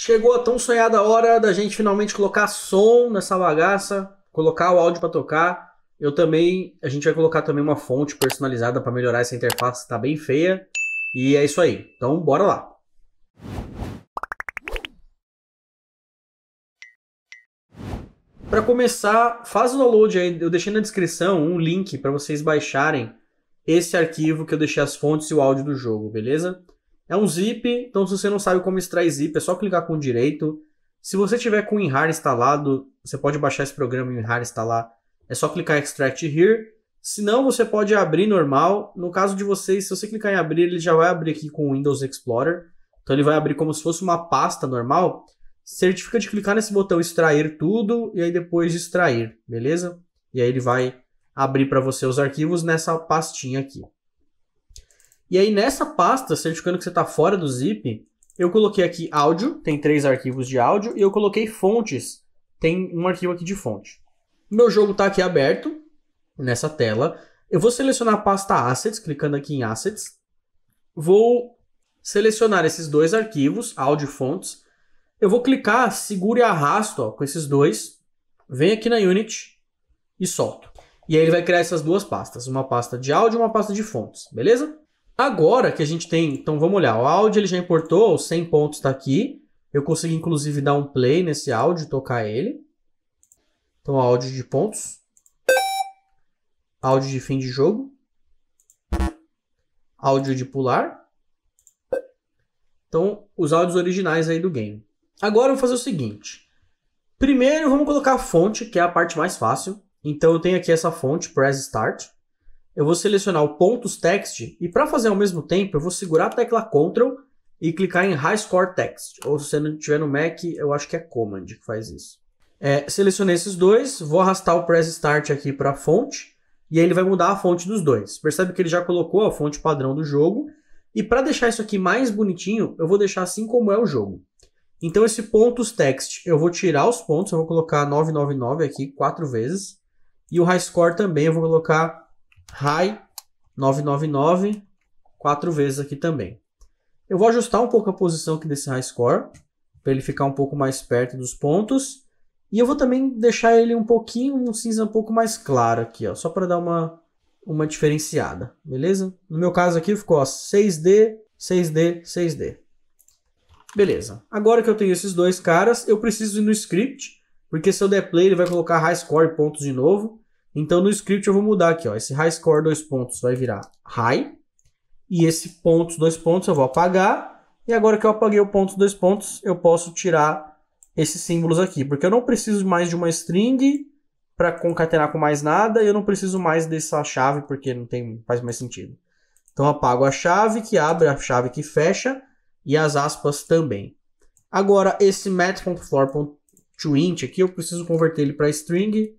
Chegou a tão sonhada hora da gente finalmente colocar som nessa bagaça, colocar o áudio para tocar. Eu também, a gente vai colocar também uma fonte personalizada para melhorar essa interface, está bem feia. E é isso aí. Então, bora lá. Para começar, faz o download aí. Eu deixei na descrição um link para vocês baixarem esse arquivo que eu deixei as fontes e o áudio do jogo, beleza? É um zip, então se você não sabe como extrair zip, é só clicar com o direito. Se você tiver com o WinRAR instalado, você pode baixar esse programa e o WinRAR instalar. É só clicar Extract Here. Se não, você pode abrir normal. No caso de vocês, se você clicar em abrir, ele já vai abrir aqui com o Windows Explorer. Então ele vai abrir como se fosse uma pasta normal. Certifica de clicar nesse botão extrair tudo e aí depois extrair, beleza? E aí ele vai abrir para você os arquivos nessa pastinha aqui. E aí nessa pasta, certificando que você está fora do zip, eu coloquei aqui áudio, tem três arquivos de áudio, e eu coloquei fontes, tem um arquivo aqui de fonte. Meu jogo está aqui aberto, nessa tela. Eu vou selecionar a pasta Assets, clicando aqui em Assets. Vou selecionar esses dois arquivos, áudio e fontes. Eu vou clicar, seguro e arrasto ó, com esses dois. Venho aqui na Unity e solto. E aí ele vai criar essas duas pastas, uma pasta de áudio e uma pasta de fontes, beleza? Agora que a gente tem, então vamos olhar, o áudio ele já importou, os 100 pontos está aqui. Eu consegui inclusive dar um play nesse áudio, tocar ele. Então áudio de pontos. Áudio de fim de jogo. Áudio de pular. Então os áudios originais aí do game. Agora eu vou fazer o seguinte. Primeiro vamos colocar a fonte, que é a parte mais fácil. Então eu tenho aqui essa fonte, Press Start eu vou selecionar o pontos text e para fazer ao mesmo tempo, eu vou segurar a tecla Ctrl e clicar em High Score Text. Ou se você não tiver no Mac, eu acho que é Command que faz isso. É, selecionei esses dois, vou arrastar o Press Start aqui para a fonte e aí ele vai mudar a fonte dos dois. Percebe que ele já colocou a fonte padrão do jogo. E para deixar isso aqui mais bonitinho, eu vou deixar assim como é o jogo. Então esse pontos text, eu vou tirar os pontos, eu vou colocar 999 aqui quatro vezes. E o high score também eu vou colocar high 999 quatro vezes aqui também. Eu vou ajustar um pouco a posição aqui desse high score para ele ficar um pouco mais perto dos pontos. E eu vou também deixar ele um pouquinho, um cinza um pouco mais claro aqui, ó, só para dar uma, uma diferenciada, beleza? No meu caso aqui ficou ó, 6D, 6D, 6D. Beleza. Agora que eu tenho esses dois caras, eu preciso ir no script, porque se eu der play ele vai colocar high score e pontos de novo. Então no script eu vou mudar aqui, ó, esse high score dois pontos vai virar high e esse pontos dois pontos eu vou apagar e agora que eu apaguei o ponto dois pontos eu posso tirar esses símbolos aqui, porque eu não preciso mais de uma string para concatenar com mais nada e eu não preciso mais dessa chave porque não tem faz mais sentido. Então eu apago a chave que abre, a chave que fecha e as aspas também. Agora esse mat.floor.toInt aqui eu preciso converter ele para string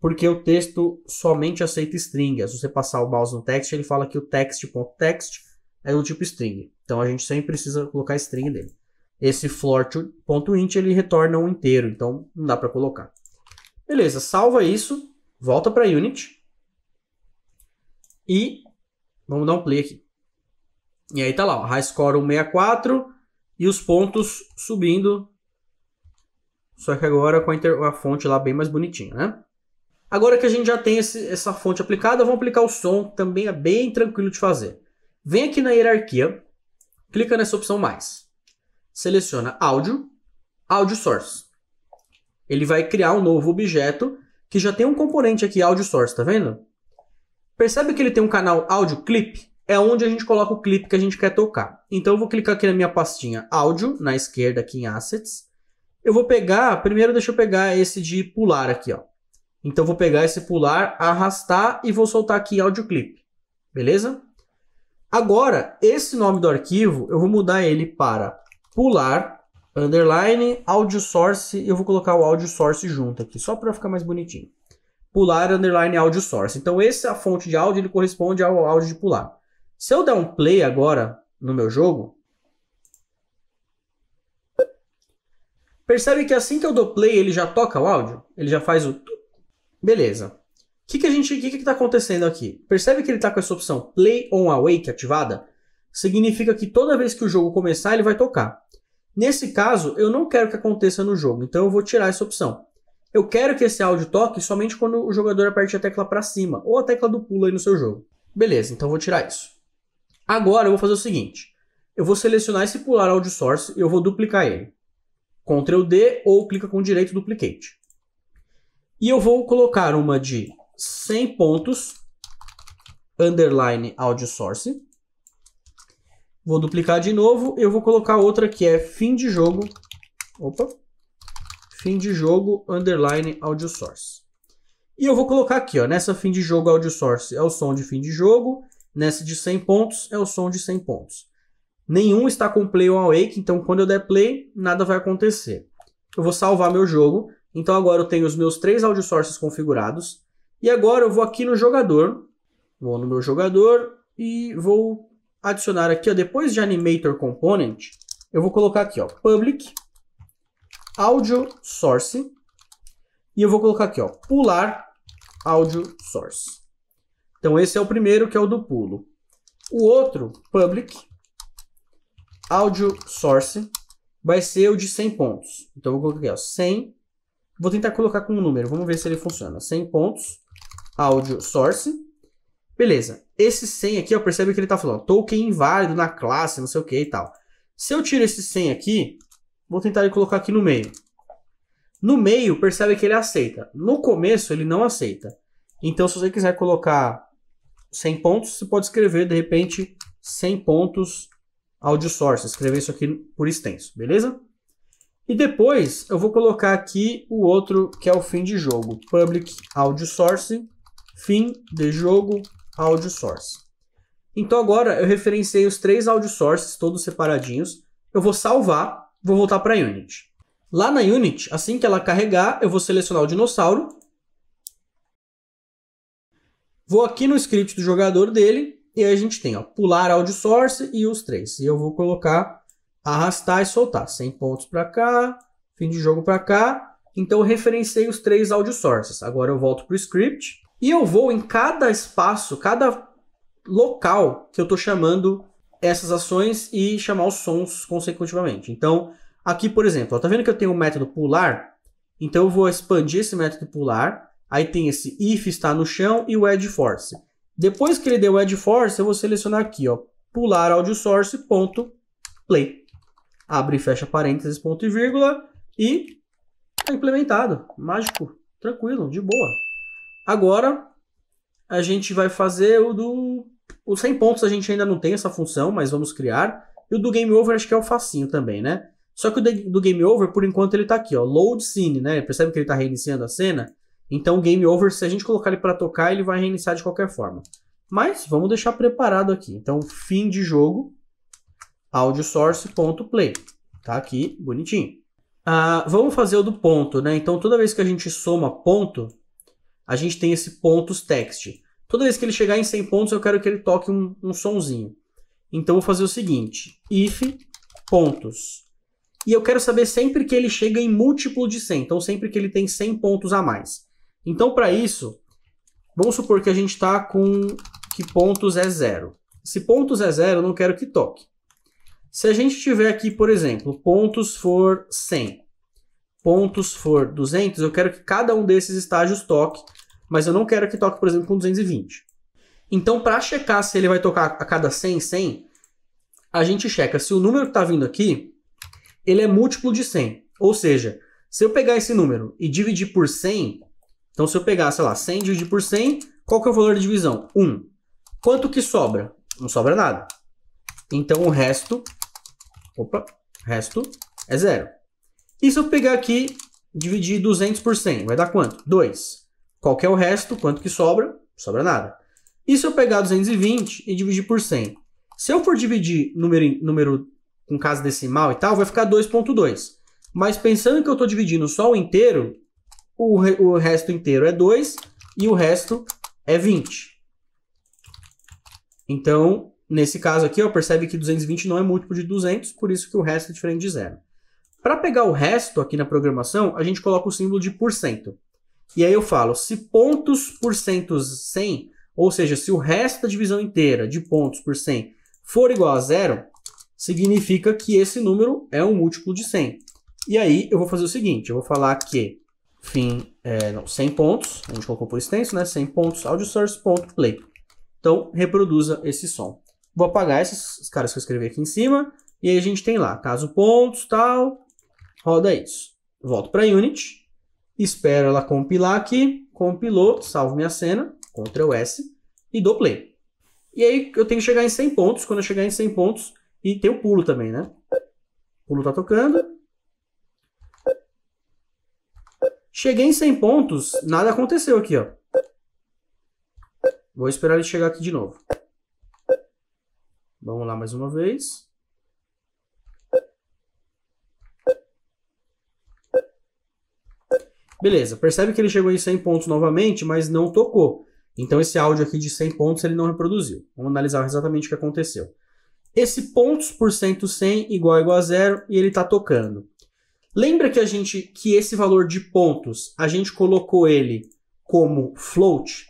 porque o texto somente aceita string. É, se você passar o mouse no text, ele fala que o text.text é do tipo string. Então a gente sempre precisa colocar string dele. Esse float.int ele retorna um inteiro, então não dá para colocar. Beleza, salva isso, volta para unit e vamos dar um play aqui. E aí tá lá, ó, high score 164 e os pontos subindo. Só que agora com a, a fonte lá bem mais bonitinha, né? Agora que a gente já tem esse, essa fonte aplicada, vamos aplicar o som, também é bem tranquilo de fazer. Vem aqui na hierarquia, clica nessa opção mais. Seleciona áudio, áudio source. Ele vai criar um novo objeto que já tem um componente aqui áudio source, tá vendo? Percebe que ele tem um canal áudio clip? É onde a gente coloca o clip que a gente quer tocar. Então eu vou clicar aqui na minha pastinha áudio, na esquerda aqui em assets. Eu vou pegar, primeiro deixa eu pegar esse de pular aqui, ó. Então vou pegar esse pular, arrastar e vou soltar aqui em áudio clip. Beleza? Agora, esse nome do arquivo, eu vou mudar ele para pular, underline, audio source. Eu vou colocar o audio source junto aqui, só para ficar mais bonitinho. Pular, underline, audio source. Então, essa é fonte de áudio, ele corresponde ao áudio de pular. Se eu der um play agora no meu jogo, percebe que assim que eu dou play, ele já toca o áudio? Ele já faz o... Beleza. O que, que a gente. O que, que tá acontecendo aqui? Percebe que ele está com essa opção Play on Awake ativada? Significa que toda vez que o jogo começar, ele vai tocar. Nesse caso, eu não quero que aconteça no jogo, então eu vou tirar essa opção. Eu quero que esse áudio toque somente quando o jogador aperte a tecla para cima ou a tecla do pulo aí no seu jogo. Beleza, então vou tirar isso. Agora eu vou fazer o seguinte: eu vou selecionar esse pular audio source e eu vou duplicar ele. Ctrl D ou clica com direito duplicate. E eu vou colocar uma de 100 pontos, underline audio source. Vou duplicar de novo. Eu vou colocar outra que é fim de jogo. Opa. Fim de jogo, underline audio source. E eu vou colocar aqui, ó, nessa fim de jogo audio source é o som de fim de jogo, nessa de 100 pontos é o som de 100 pontos. Nenhum está com play on awake, então quando eu der play, nada vai acontecer. Eu vou salvar meu jogo então agora eu tenho os meus três audio sources configurados. E agora eu vou aqui no jogador, vou no meu jogador e vou adicionar aqui, ó, depois de animator component, eu vou colocar aqui, ó, public audio source e eu vou colocar aqui, ó, pular audio source. Então esse é o primeiro que é o do pulo. O outro, public audio source, vai ser o de 100 pontos. Então eu vou colocar aqui, ó, 100 Vou tentar colocar com um número, vamos ver se ele funciona. 100 pontos, áudio source. Beleza, esse 100 aqui, ó, percebe que ele tá falando token inválido na classe, não sei o que e tal. Se eu tiro esse 100 aqui, vou tentar ele colocar aqui no meio. No meio, percebe que ele aceita. No começo, ele não aceita. Então, se você quiser colocar 100 pontos, você pode escrever, de repente, 100 pontos audio source. Escrever isso aqui por extenso, beleza? E depois eu vou colocar aqui o outro que é o fim de jogo, public audio source, fim de jogo audio source. Então agora eu referenciei os três audio sources todos separadinhos. Eu vou salvar, vou voltar para a Unity. Lá na Unity, assim que ela carregar, eu vou selecionar o dinossauro. Vou aqui no script do jogador dele e aí a gente tem ó, pular audio source e os três. E eu vou colocar arrastar e soltar. 100 pontos para cá, fim de jogo para cá. Então eu referenciei os três audio sources. Agora eu volto para o script e eu vou em cada espaço, cada local que eu estou chamando essas ações e chamar os sons consecutivamente. Então, aqui, por exemplo, está vendo que eu tenho um método pular? Então eu vou expandir esse método pular. Aí tem esse if está no chão e o edge force. Depois que ele deu o edge force, eu vou selecionar aqui, ó, pular audio source ponto play abre e fecha parênteses, ponto e vírgula, e está implementado. Mágico, tranquilo, de boa. Agora, a gente vai fazer o do... O 100 pontos a gente ainda não tem essa função, mas vamos criar. E o do Game Over acho que é o facinho também, né? Só que o do Game Over, por enquanto, ele está aqui, ó. Load Scene, né? Percebe que ele está reiniciando a cena? Então, o Game Over, se a gente colocar ele para tocar, ele vai reiniciar de qualquer forma. Mas vamos deixar preparado aqui. Então, fim de jogo audiosource.play. Tá aqui, bonitinho. Ah, vamos fazer o do ponto, né? Então, toda vez que a gente soma ponto, a gente tem esse pontos text. Toda vez que ele chegar em 100 pontos, eu quero que ele toque um, um sonzinho. Então, vou fazer o seguinte, if pontos. E eu quero saber sempre que ele chega em múltiplo de 100. Então, sempre que ele tem 100 pontos a mais. Então, para isso, vamos supor que a gente está com que pontos é zero. Se pontos é zero, eu não quero que toque. Se a gente tiver aqui, por exemplo, pontos for 100, pontos for 200, eu quero que cada um desses estágios toque, mas eu não quero que toque, por exemplo, com 220. Então, para checar se ele vai tocar a cada 100, 100, a gente checa se o número que está vindo aqui, ele é múltiplo de 100. Ou seja, se eu pegar esse número e dividir por 100, então se eu pegar, sei lá, 100 dividir por 100, qual que é o valor de divisão? 1. Quanto que sobra? Não sobra nada. Então, o resto Opa, resto é zero. E se eu pegar aqui, dividir 200 por 100, vai dar quanto? 2. Qual que é o resto? Quanto que sobra? Sobra nada. E se eu pegar 220 e dividir por 100? Se eu for dividir número, número com caso decimal e tal, vai ficar 2.2. Mas pensando que eu estou dividindo só o inteiro, o, re, o resto inteiro é 2 e o resto é 20. Então, Nesse caso aqui, ó, percebe que 220 não é múltiplo de 200, por isso que o resto é diferente de zero. Para pegar o resto aqui na programação, a gente coloca o símbolo de porcento. E aí eu falo, se pontos por cento 100, ou seja, se o resto da divisão inteira de pontos por 100 for igual a zero, significa que esse número é um múltiplo de 100. E aí eu vou fazer o seguinte, eu vou falar que fim, é, não, 100 pontos, a gente colocou por extenso, né? 100 pontos, audiosource.play. Então, reproduza esse som. Vou apagar esses caras que eu escrevi aqui em cima. E aí a gente tem lá, caso pontos, tal. Roda isso. Volto para Unity. Espero ela compilar aqui. Compilou, salvo minha cena. Ctrl S. E dou play. E aí eu tenho que chegar em 100 pontos. Quando eu chegar em 100 pontos... E tem o pulo também, né? O pulo tá tocando. Cheguei em 100 pontos, nada aconteceu aqui, ó. Vou esperar ele chegar aqui de novo. Vamos lá mais uma vez. Beleza, percebe que ele chegou em 100 pontos novamente, mas não tocou. Então esse áudio aqui de 100 pontos ele não reproduziu. Vamos analisar exatamente o que aconteceu. Esse pontos por cento 100 igual igual a zero e ele está tocando. Lembra que a gente que esse valor de pontos a gente colocou ele como float?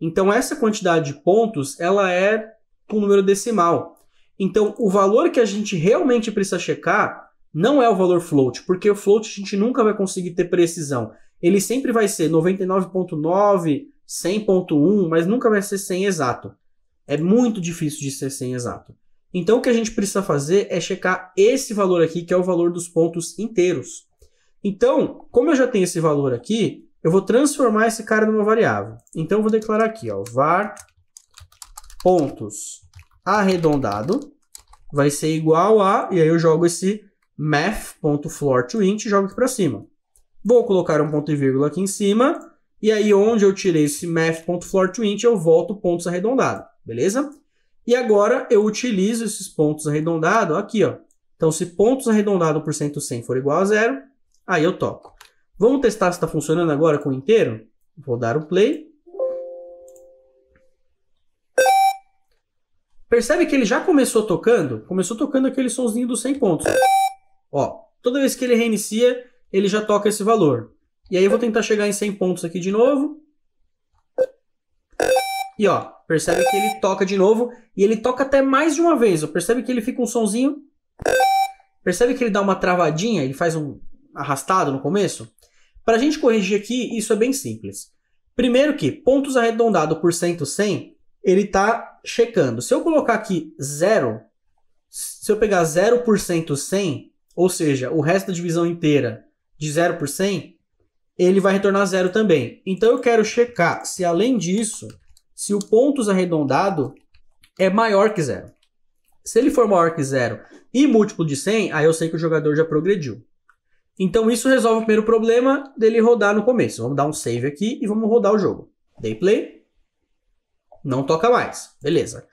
Então essa quantidade de pontos ela é um número decimal. Então, o valor que a gente realmente precisa checar não é o valor float, porque o float a gente nunca vai conseguir ter precisão. Ele sempre vai ser 99.9, 100.1, mas nunca vai ser 100 exato. É muito difícil de ser 100 exato. Então o que a gente precisa fazer é checar esse valor aqui, que é o valor dos pontos inteiros. Então, como eu já tenho esse valor aqui, eu vou transformar esse cara numa variável. Então eu vou declarar aqui, ó, var pontos arredondado vai ser igual a, e aí eu jogo esse math.floor to int e jogo aqui para cima. Vou colocar um ponto e vírgula aqui em cima, e aí onde eu tirei esse math.floor to int, eu volto pontos arredondados, beleza? E agora eu utilizo esses pontos arredondados aqui, ó. Então, se pontos arredondados por cento 100 for igual a zero, aí eu toco. Vamos testar se está funcionando agora com o inteiro? Vou dar o play. Percebe que ele já começou tocando? Começou tocando aquele sonzinho dos 100 pontos. Ó, toda vez que ele reinicia, ele já toca esse valor. E aí eu vou tentar chegar em 100 pontos aqui de novo. E ó, percebe que ele toca de novo e ele toca até mais de uma vez. Ó. Percebe que ele fica um sonzinho. Percebe que ele dá uma travadinha, ele faz um arrastado no começo? Para a gente corrigir aqui, isso é bem simples. Primeiro que pontos arredondados por 100, 100, ele está checando. Se eu colocar aqui 0, se eu pegar 0% 100, ou seja, o resto da divisão inteira de 0 por 100, ele vai retornar 0 também. Então eu quero checar se além disso, se o pontos arredondado é maior que 0. Se ele for maior que 0 e múltiplo de 100, aí eu sei que o jogador já progrediu. Então isso resolve o primeiro problema dele rodar no começo. Vamos dar um save aqui e vamos rodar o jogo. Dei play não toca mais. Beleza.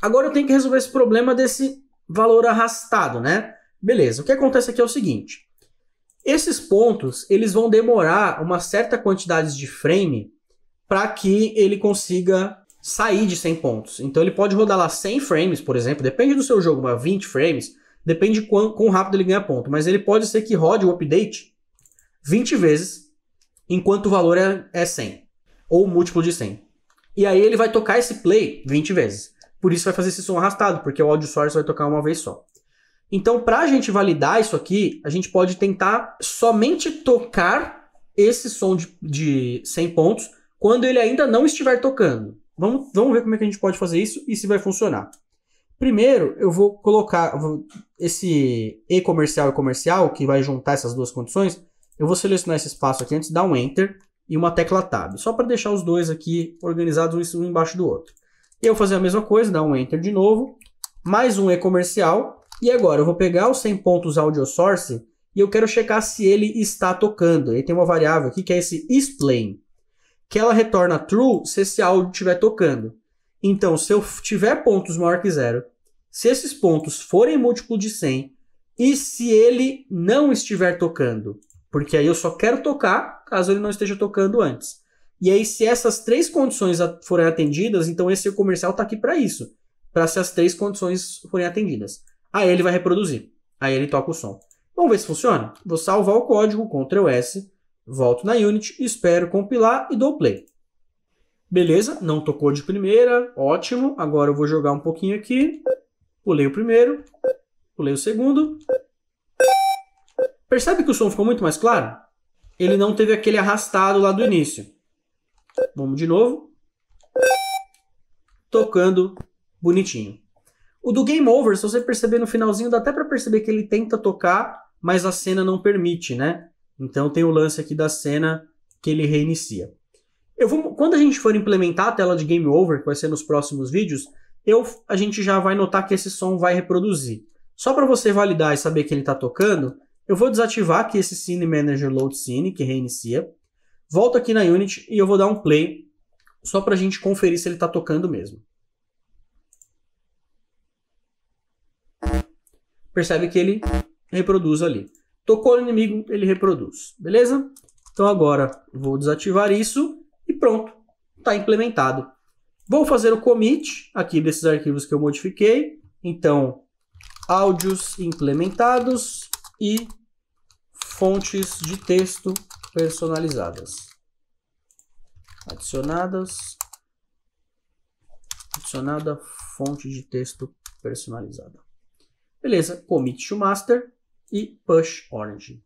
Agora eu tenho que resolver esse problema desse valor arrastado, né? Beleza. O que acontece aqui é o seguinte. Esses pontos, eles vão demorar uma certa quantidade de frame para que ele consiga sair de 100 pontos. Então ele pode rodar lá 100 frames, por exemplo, depende do seu jogo, mas 20 frames, depende de quão, quão rápido ele ganha ponto. Mas ele pode ser que rode o update 20 vezes, enquanto o valor é, é 100, ou múltiplo de 100. E aí ele vai tocar esse play 20 vezes. Por isso vai fazer esse som arrastado, porque o áudio source vai tocar uma vez só. Então, para a gente validar isso aqui, a gente pode tentar somente tocar esse som de, de 100 pontos quando ele ainda não estiver tocando. Vamos, vamos ver como é que a gente pode fazer isso e se vai funcionar. Primeiro, eu vou colocar esse E comercial e comercial, que vai juntar essas duas condições. Eu vou selecionar esse espaço aqui antes, dar um Enter e uma tecla Tab, só para deixar os dois aqui organizados um embaixo do outro. Eu vou fazer a mesma coisa, dar um Enter de novo, mais um e-comercial, e agora eu vou pegar os 100 pontos AudioSource e eu quero checar se ele está tocando. ele tem uma variável aqui que é esse isPlaying, que ela retorna true se esse áudio estiver tocando. Então, se eu tiver pontos maior que zero, se esses pontos forem múltiplo de 100 e se ele não estiver tocando, porque aí eu só quero tocar caso ele não esteja tocando antes. E aí, se essas três condições forem atendidas, então esse comercial está aqui para isso. Para se as três condições forem atendidas. Aí ele vai reproduzir. Aí ele toca o som. Vamos ver se funciona? Vou salvar o código, Ctrl S, volto na Unity, espero compilar e dou play. Beleza, não tocou de primeira, ótimo. Agora eu vou jogar um pouquinho aqui. Pulei o primeiro, pulei o segundo. Percebe que o som ficou muito mais claro? ele não teve aquele arrastado lá do início. Vamos de novo. Tocando bonitinho. O do Game Over, se você perceber no finalzinho, dá até para perceber que ele tenta tocar, mas a cena não permite, né? Então tem o lance aqui da cena que ele reinicia. Eu vou, quando a gente for implementar a tela de Game Over, que vai ser nos próximos vídeos, eu, a gente já vai notar que esse som vai reproduzir. Só para você validar e saber que ele está tocando, eu vou desativar aqui esse Scene Manager Load Scene, que reinicia. Volto aqui na Unity e eu vou dar um play, só para a gente conferir se ele está tocando mesmo. Percebe que ele reproduz ali. Tocou no inimigo, ele reproduz, beleza? Então agora vou desativar isso e pronto, está implementado. Vou fazer o commit aqui desses arquivos que eu modifiquei. Então, áudios implementados, e fontes de texto personalizadas. Adicionadas. Adicionada fonte de texto personalizada. Beleza, commit to master e push orange.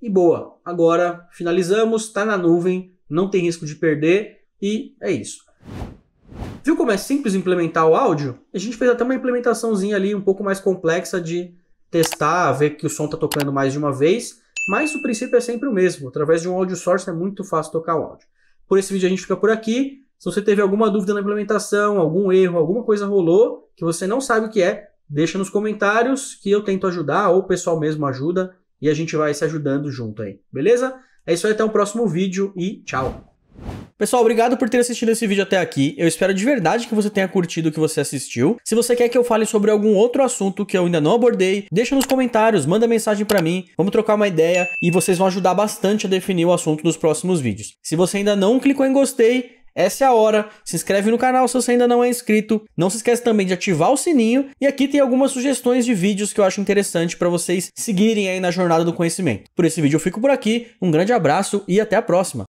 E boa, agora finalizamos, está na nuvem, não tem risco de perder e é isso. Viu como é simples implementar o áudio? A gente fez até uma implementaçãozinha ali um pouco mais complexa de testar, ver que o som está tocando mais de uma vez, mas o princípio é sempre o mesmo. Através de um áudio source é muito fácil tocar o áudio. Por esse vídeo a gente fica por aqui. Se você teve alguma dúvida na implementação, algum erro, alguma coisa rolou que você não sabe o que é, deixa nos comentários que eu tento ajudar ou o pessoal mesmo ajuda e a gente vai se ajudando junto aí, beleza? É isso aí, até o próximo vídeo e tchau! Pessoal, obrigado por ter assistido esse vídeo até aqui. Eu espero de verdade que você tenha curtido o que você assistiu. Se você quer que eu fale sobre algum outro assunto que eu ainda não abordei, deixa nos comentários, manda mensagem para mim, vamos trocar uma ideia e vocês vão ajudar bastante a definir o assunto dos próximos vídeos. Se você ainda não clicou em gostei, essa é a hora. Se inscreve no canal se você ainda não é inscrito. Não se esquece também de ativar o sininho. E aqui tem algumas sugestões de vídeos que eu acho interessante para vocês seguirem aí na jornada do conhecimento. Por esse vídeo eu fico por aqui. Um grande abraço e até a próxima.